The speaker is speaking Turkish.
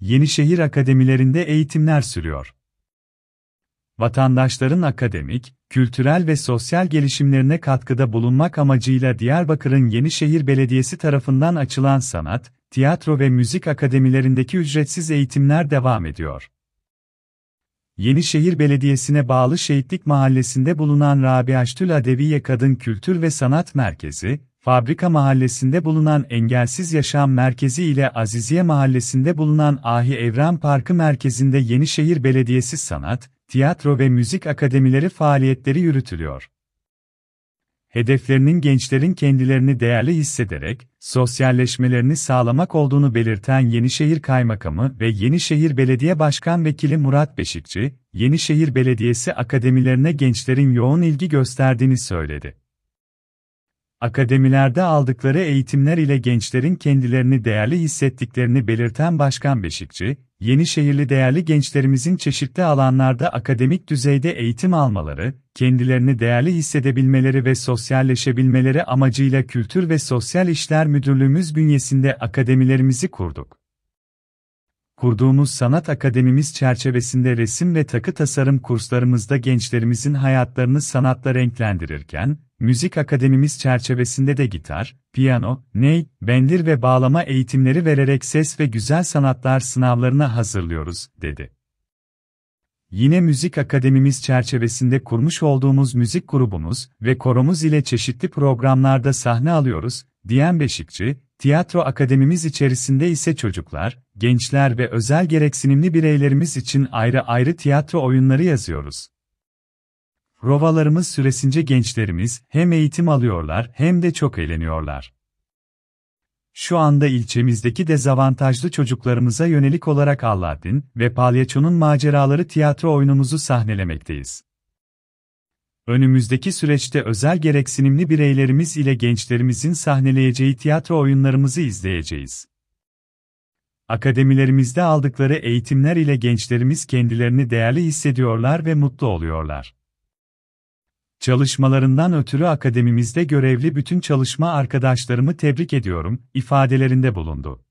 Yenişehir akademilerinde eğitimler sürüyor. Vatandaşların akademik, kültürel ve sosyal gelişimlerine katkıda bulunmak amacıyla Diyarbakır'ın Yenişehir Belediyesi tarafından açılan sanat, tiyatro ve müzik akademilerindeki ücretsiz eğitimler devam ediyor. Yenişehir Belediyesi'ne bağlı Şehitlik Mahallesi'nde bulunan Rabia Ştül Adeviye Kadın Kültür ve Sanat Merkezi, Fabrika Mahallesi'nde bulunan Engelsiz Yaşam Merkezi ile Aziziye Mahallesi'nde bulunan Ahi Evren Parkı merkezinde Yenişehir Belediyesi Sanat, Tiyatro ve Müzik Akademileri faaliyetleri yürütülüyor. Hedeflerinin gençlerin kendilerini değerli hissederek sosyalleşmelerini sağlamak olduğunu belirten Yenişehir Kaymakamı ve Yenişehir Belediye Başkan Vekili Murat Beşikçi, Yenişehir Belediyesi akademilerine gençlerin yoğun ilgi gösterdiğini söyledi akademilerde aldıkları eğitimler ile gençlerin kendilerini değerli hissettiklerini belirten Başkan Beşikçi, Yenişehirli değerli gençlerimizin çeşitli alanlarda akademik düzeyde eğitim almaları, kendilerini değerli hissedebilmeleri ve sosyalleşebilmeleri amacıyla Kültür ve Sosyal İşler Müdürlüğümüz bünyesinde akademilerimizi kurduk kurduğumuz sanat akademimiz çerçevesinde resim ve takı tasarım kurslarımızda gençlerimizin hayatlarını sanatla renklendirirken, müzik akademimiz çerçevesinde de gitar, piyano, ney, bendir ve bağlama eğitimleri vererek ses ve güzel sanatlar sınavlarına hazırlıyoruz, dedi. Yine müzik akademimiz çerçevesinde kurmuş olduğumuz müzik grubumuz ve koromuz ile çeşitli programlarda sahne alıyoruz, diyen Beşikçi, Tiyatro akademimiz içerisinde ise çocuklar, gençler ve özel gereksinimli bireylerimiz için ayrı ayrı tiyatro oyunları yazıyoruz. Rovalarımız süresince gençlerimiz hem eğitim alıyorlar hem de çok eğleniyorlar. Şu anda ilçemizdeki dezavantajlı çocuklarımıza yönelik olarak Aladdin ve Palyaço'nun maceraları tiyatro oyunumuzu sahnelemekteyiz. Önümüzdeki süreçte özel gereksinimli bireylerimiz ile gençlerimizin sahneleyeceği tiyatro oyunlarımızı izleyeceğiz. Akademilerimizde aldıkları eğitimler ile gençlerimiz kendilerini değerli hissediyorlar ve mutlu oluyorlar. Çalışmalarından ötürü akademimizde görevli bütün çalışma arkadaşlarımı tebrik ediyorum, ifadelerinde bulundu.